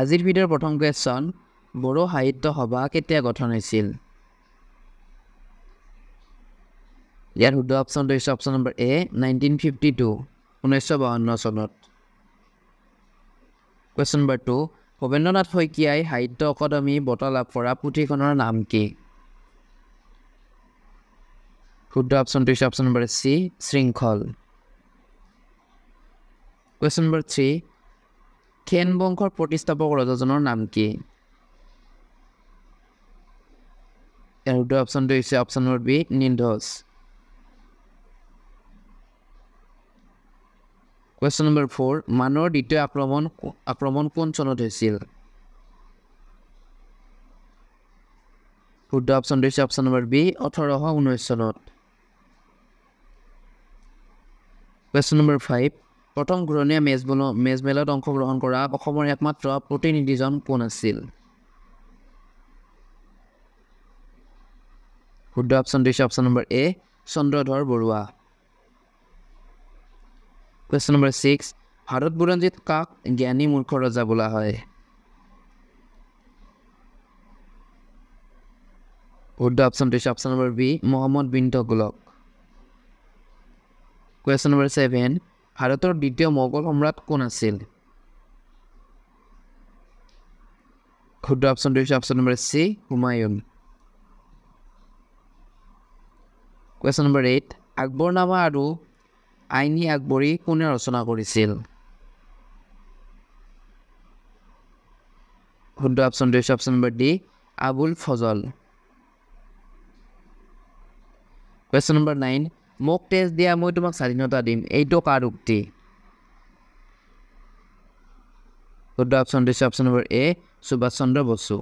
আজিৰ ভিডিঅ'ৰ প্ৰথম কুৱেশ্যন বড়ো সাহিত্য সভা কেতিয়া গঠন হৈছিল ইয়াৰ শুদ্ধ অপশ্যনটো হৈছে option number A nineteen fifty two ঊনৈছশ বাৱন্ন চনত কুৱেশ্যন নম্বৰ টু ভৱেন্দ্ৰনাথ শইকীয়াই সাহিত্য অকাডেমি বঁটা লাভ কৰা পুথিখনৰ নাম কি শুদ্ধ অপশ্যনটো হৈছে অপশ্যন নম্বৰ চি শৃংখল কুৱেশ্যন নম্বৰ থ্ৰী খেন বংশৰ প্ৰতিষ্ঠাপক ৰজাজনৰ নাম কি ইয়াৰ দুটা অপশ্যনটো হৈছে অপশ্যন নম্বৰ বি নিধ্বজ কুৱেশ্যন নম্বৰ ফ'ৰ মানুহৰ দ্বিতীয় আক্ৰমণ আক্ৰমণ কোন চনত হৈছিল শুদ্ধ অপশ্যনটো হৈছে অপশ্যন নম্বৰ বি ওঠৰশ ঊনৈছ চনত কুৱেশ্যন নম্বৰ ফাইভ প্ৰথম ঘূৰণীয়া মেজ বন মেজমেলত অংশগ্ৰহণ কৰা অসমৰ একমাত্ৰ প্ৰতিনিধিজন কোন আছিল শুদ্ধ অপশ্যন দিছে option number A Chandradhar Barua question number six Bharat বুৰঞ্জীত কাক জ্ঞানী মূৰ্খ ৰজা বোলা হয় শুদ্ধ অপশ্যন দিছে অপশ্যন নম্বৰ বি মহম্মদ বিন্দ গোলক কুৱেশ্যন নম্বৰ ছেভেন ভাৰতৰ দ্বিতীয় মোগল সম্ৰাট কোন আছিল শুদ্ধ অপশ্যনটো হৈছে option number C Humayun question number eight Akbarnama আৰু আইনী আকবৰী কোনে ৰচনা কৰিছিল শুদ্ধ অপশ্যনটো হৈছে option number D Abul Fazl question number nine মোক তেজ দিয়া মই তোমাক স্বাধীনতা দিম এইটো কাৰ উক্তি শুদ্ধ অপশ্যন দিছে option number A Subhas Chandra Bose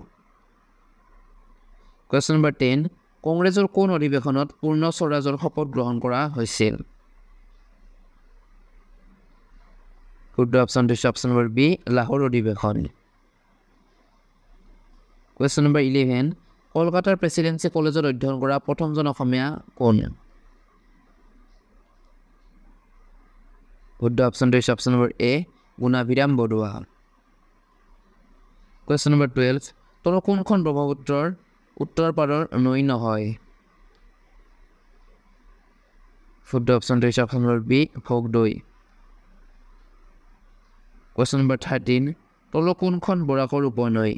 question number ten কংগ্ৰেছৰ কোন অধিৱেশনত পূৰ্ণ স্বৰাজৰ শপত গ্ৰহণ কৰা হৈছিল শুদ্ধ অপশ্যন দিছে অপশ্যন নম্বৰ বি লাহোৰ অধিৱেশন কুৱেশ্যন নম্বৰ ইলেভেন কলকাতাৰ প্ৰেচিডেঞ্চি কলেজত অধ্যয়ন কৰা প্ৰথমজন অসমীয়া কোন শুদ্ধ অপশ্যনটো হৈছে option number A Gunabhiram Barua question number twelve তলৰ কোনখন ব্ৰহ্মপুত্ৰৰ উত্তৰ পাৰৰ নৈ নহয় শুদ্ধ অপশ্যনটো হৈছে option number B Bhogdoi question number thirteen তলৰ কোনখন বৰাকৰ উপনৈ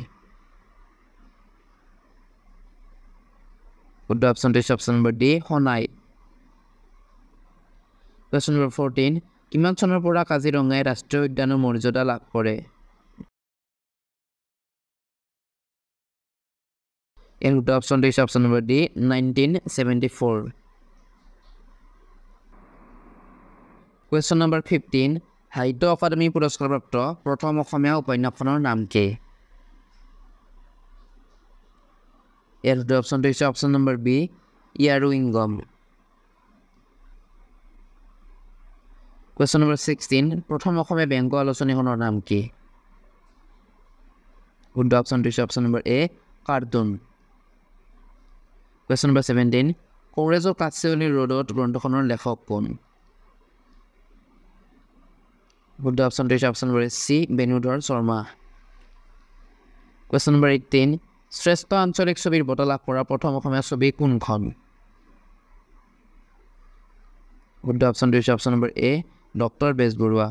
শুদ্ধ অপশ্যনটো হৈছে option number D Sonai question number fourteen কিমান চনৰ পৰা কাজিৰঙাই ৰাষ্ট্ৰীয় উদ্যানৰ মৰ্যাদা লাভ কৰে ইয়াৰ গোটেই অপশ্যনটো হৈছে option number D nineteen seventy four question number fifteen Sahitya Akademi পুৰস্কাৰপ্ৰাপ্ত প্ৰথম অসমীয়া উপন্যাসখনৰ নাম কি ইয়াৰ গোটেই অপশ্যনটো হৈছে option number B Iyaruingam question number sixteen প্ৰথম অসমীয়া বেংক আলোচনীখনৰ নাম কি শুদ্ধ অপশ্যন হৈছে option number A cartoon question number seventeen কংগ্ৰেছৰ কাটচেৱনী ৰোডত গ্ৰন্থখনৰ লেখক কোন শুদ্ধ অপশ্যন হৈছে option number A C Benudhar Sharma question number eighteen শ্ৰেষ্ঠ আঞ্চলিক ছবিৰ বঁটা লাভ কৰা প্ৰথম অসমীয়া ছবি কোনখন শুদ্ধ অপশ্যন হৈছে option number A doctor Bezbaruah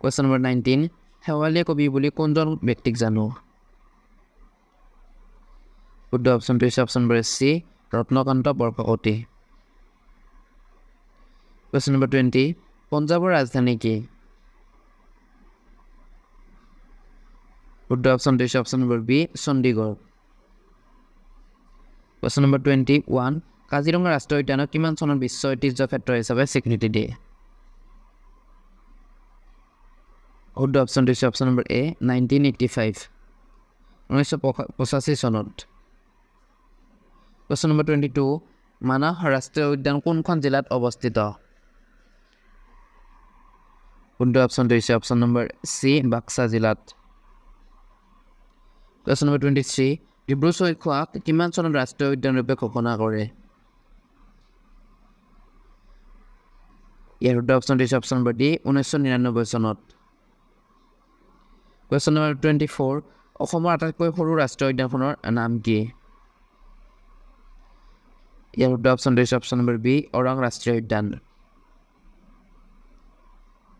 question number nineteen শেৱালীয়ে কবি বুলি কোনজন ব্যক্তিক জানো শুদ্ধ অপশ্যনটো হৈছে option number C Ratnakanta Borkakoti question number twenty পঞ্জাৱৰ ৰাজধানী কি শুদ্ধ অপশ্যনটো হৈছে option number B Chandigarh question number twenty one Kaziranga ৰাষ্ট্ৰীয় উদ্যানক কিমান চনত বিশ্ব ঐতিহ্য ক্ষেত্ৰ হিচাপে স্বীকৃতি দিয়ে শুদ্ধ অপশ্যনটো হৈছে option number A nineteen eighty five ঊনৈছশ পঁচাশী চনত question number twenty two Manas ৰাষ্ট্ৰীয় উদ্যান কোনখন জিলাত অৱস্থিত শুদ্ধ অপশ্যনটো হৈছে অপশ্যন নম্বৰ চি বাক্সা জিলাত question number twenty three Dibru চৈখোৱাক কিমান চনত ৰাষ্ট্ৰীয় উদ্যানৰূপে ঘোষণা কৰে ইয়াৰ শুদ্ধ অপশ্যন টু হৈছে অপশ্যন নম্বৰ ডি ঊনৈছশ নিৰান্নব্বৈ চনত কুৱেশ্যন নম্বৰ টুৱেণ্টি ফ'ৰ অসমৰ আটাইতকৈ সৰু ৰাষ্ট্ৰীয় উদ্যানখনৰ নাম কি ইয়াৰ শুদ্ধ অপশ্যনটো হৈছে অপশ্যন নম্বৰ বি অৰং ৰাষ্ট্ৰীয় উদ্যান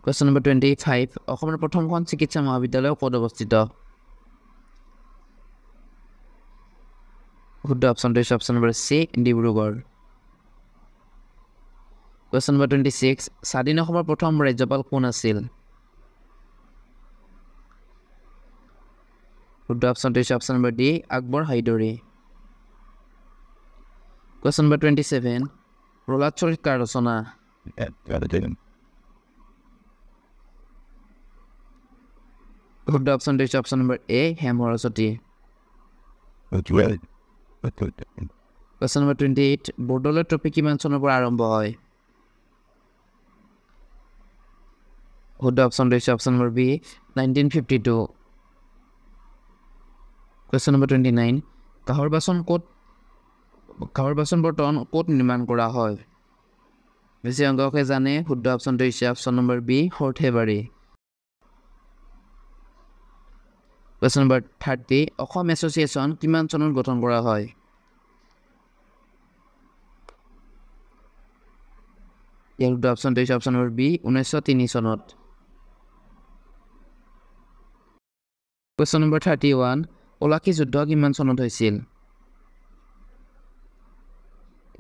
কুৱেশ্যন নম্বৰ টুৱেণ্টি ফাইভ অসমৰ প্ৰথমখন চিকিৎসা মহাবিদ্যালয় ক'ত অৱস্থিত শুদ্ধ অপশ্যনটো হৈছে option number C Dibrugarh question number twenty six স্বাধীন অসমৰ প্ৰথম ৰাজ্যপাল কোন আছিল শুদ্ধ অপশ্যনটো হৈছে option number D Akbar Hydari question number twenty seven Prahlad শৰীকা ৰচনা শুদ্ধ অপশ্যনটো হৈছে option number A Hem Saraswati question number twenty eight Bordoloi trophy কিমান চনৰ পৰা আৰম্ভ হয় শুদ্ধ অপশ্যনটো হৈছে option number B nineteen fifty two question number twenty nine কাঁহৰ বাচন ক'ত কাঁহৰ বাচন বৰ্তমান ক'ত নিৰ্মাণ কৰা হয় বেছি অংশকে জানে শুদ্ধ অপশ্যনটো হৈছে option number B Sarthebari question number thirty Assam association কিমান চনত গঠন কৰা হয় ইয়াৰ শুদ্ধ অপশ্যনটো হৈছে অপশ্যন নম্বৰ বি ঊনৈছশ তিনি চনত কুৱেশ্যন নম্বৰ থাৰ্টি ওৱান ওলাকী যুদ্ধ কিমান চনত হৈছিল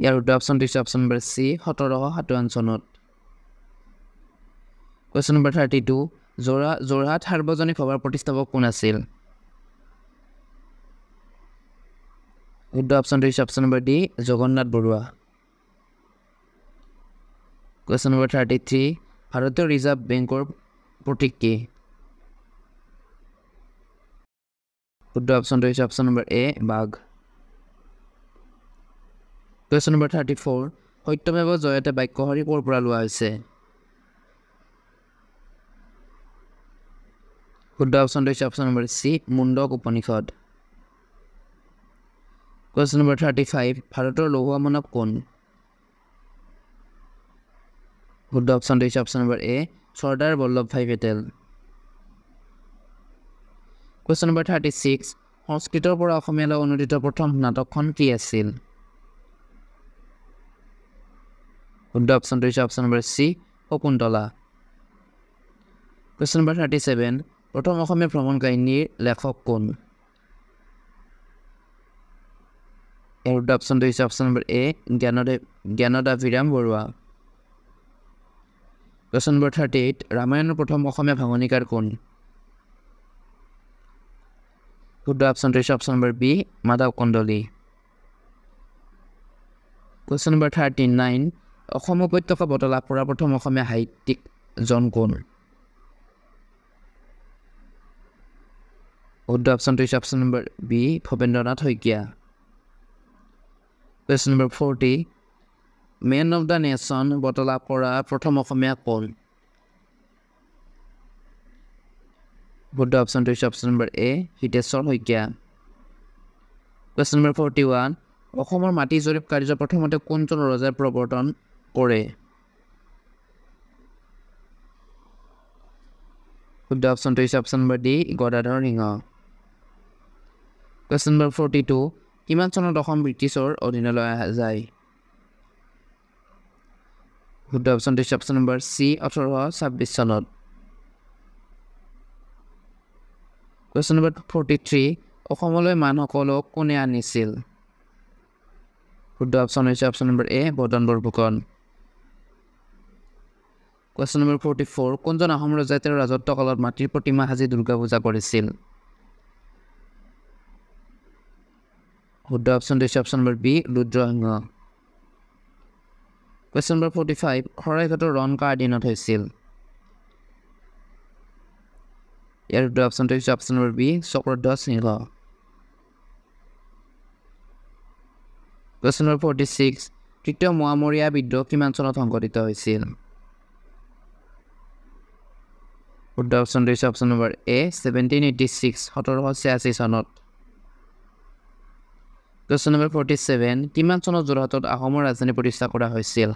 ইয়াৰ উত্তৰ অপশ্যনটো হৈছে অপশ্যন নম্বৰ চি সোতৰশ সাতৱান্ন চনত কুৱেশ্যন নম্বৰ থাৰ্টি টু যোৰা যোৰহাট সাৰ্বজনীন সভাৰ প্ৰতিষ্ঠাপক কোন আছিল শুদ্ধ অপশ্যনটো হৈছে option number D Jagannath Barua question number thirty three ভাৰতীয় ৰিজাৰ্ভ বেংকৰ প্ৰতীক কি শুদ্ধ অপশ্যনটো হৈছে অপশ্যন নম্বৰ এ বাঘ কুৱেশ্যন নম্বৰ থাৰ্টি ফ'ৰ সত্যমেৱ জৰিয়তে বাক্যহৰি ক'ৰ পৰা লোৱা হৈছে শুদ্ধ অপশ্যনটো হৈছে option number C Mundaka Upanishad question number thirty five ভাৰতৰ লঘুৱা মানৱ কোন শুদ্ধ অপশ্যনটো হৈছে option number A Sardar Vallabh bhai Patel question number thirty six সংস্কৃতৰ পৰা অসমীয়ালৈ অনুদিত প্ৰথম নাটকখন কি আছিল শুদ্ধ অপশ্যনটো হৈছে option number C Shakuntala question number thirty seven প্ৰথম অসমীয়া ভ্ৰমণ কাহিনীৰ লেখক কোন শুদ্ধ অপশ্যনটো হৈছে অপশ্যন নম্বৰ এ জ্ঞানদেৱ Gyanadabhiram Barua question number thirty eight ৰামায়ণৰ প্ৰথম অসমীয়া ভাঙনিকাৰ কোন Good option is option number B, Madhav Kondoli. Question number 39. Akhama Goitaka Bhatala Purabhatam Akhama Haitik John Gon. Good option is option number B, Phabendranath Hoikya. Question number 40. Man of the Nation Bhatala Purabhatam Akhama Haitik John Gon. শুদ্ধ অপশ্যনটো হৈছে option number A Hiteswar Saikia question number forty one অসমৰ মাটি জৰীপ কাৰ্য প্ৰথমতে কোনজন ৰজাই প্ৰৱৰ্তন কৰে শুদ্ধ অপশ্যনটো হৈছে option number D Gadadhar Singha question number forty two কিমান চনত অসম ব্ৰিটিছৰ অধীনলৈ অহা যায় শুদ্ধ অপশ্যনটো হৈছে অপশ্যন নম্বৰ চি ওঠৰশ ছাব্বিছ চনত কুৱেশ্যন নম্বৰ ফৰ্টি থ্ৰী অসমলৈ মানসকলক কোনে আনিছিল শুদ্ধ অপশ্যন হৈছে option number A Badan Barphukan question number forty four কোনজন আহোম ৰজাই তেওঁৰ ৰাজত্ব কালত মাটিৰ প্ৰতিমা সাজি দুৰ্গা পূজা কৰিছিল শুদ্ধ অপশ্যনটো হৈছে option number B Rudrasingha question number forty five শৰাইঘাটৰ ৰণ কাৰ দিনত হৈছিল ইয়াৰ দুটা অপশ্যনটো হৈছে অপশ্যন নম্বৰ বি চক্ৰধ Singha question number forty six তৃতীয় মোৱামৰীয়া বিদ্ৰোহ কিমান চনত সংঘটিত হৈছিল শুদ্ধ অপশ্যনটো হৈছে option number A seventeen eighty six সোতৰশ ছিয়াশী চনত কুৱেশ্যন নম্বৰ ফৰ্টি ছেভেন কিমান চনত যোৰহাটত আহোমৰ ৰাজধানী প্ৰতিষ্ঠা কৰা হৈছিল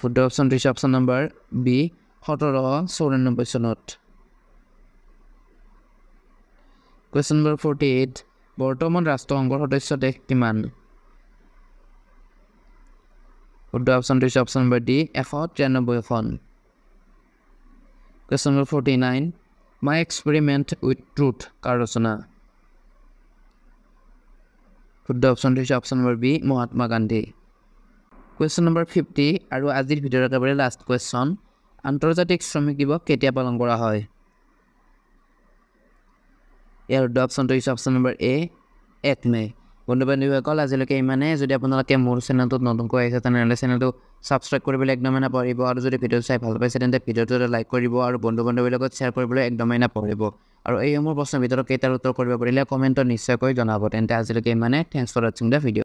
শুদ্ধ অপশ্যনটো হৈছে অপশ্যন নম্বৰ বি সোতৰ চৌৰান্নব্বৈ চনত কুৱেশ্যন নম্বৰ ফৰ্টি এইট বৰ্তমান ৰাষ্ট্ৰসংঘৰ সদস্য দেশ কিমান শুদ্ধ অপশ্যনটো হৈছে অপশ্যন নম্বৰ ডি এশ তিৰান্নব্বৈখন question number forty nine my experiment with truth কাৰ ৰচনা শুদ্ধ অপশ্যনটো হৈছে option number B Mahatma Gandhi question number fifty আৰু আজিৰ ভিডিঅ'ৰ একেবাৰে লাষ্ট কুৱেশ্যন আন্তৰ্জাতিক শ্ৰমিক দিৱস কেতিয়া পালন কৰা হয় ইয়াৰ শুদ্ধ অপশ্যনটো হৈছে অপশ্যন নম্বৰ এ এক মে বন্ধু বান্ধৱীসকল আজিলৈকে ইমানেই যদি আপোনালোকে মোৰ চেনেলটোত নতুনকৈ আহিছে তেনেহ'লে চেনেলটো ছাবস্ক্ৰাইব কৰিবলৈ একদমেই নাপাহৰিব আৰু যদি ভিডিঅ'টো চাই ভাল পাইছে তেন্তে ভিডিঅ'টো এটা লাইক কৰিব আৰু বন্ধু বান্ধৱীৰ লগত শ্বেয়াৰ কৰিবলৈ একদমেই নাপাহৰিব আৰু এইসমূহ প্ৰশ্নৰ ভিতৰত কেইটাৰ উত্তৰ কৰিব পাৰিলে কমেণ্টত নিশ্চয়কৈ জনাব তেন্তে আজিলৈকে ইমানে থেংকছ ফৰ ৱাটছিং দ্য ভিডিঅ'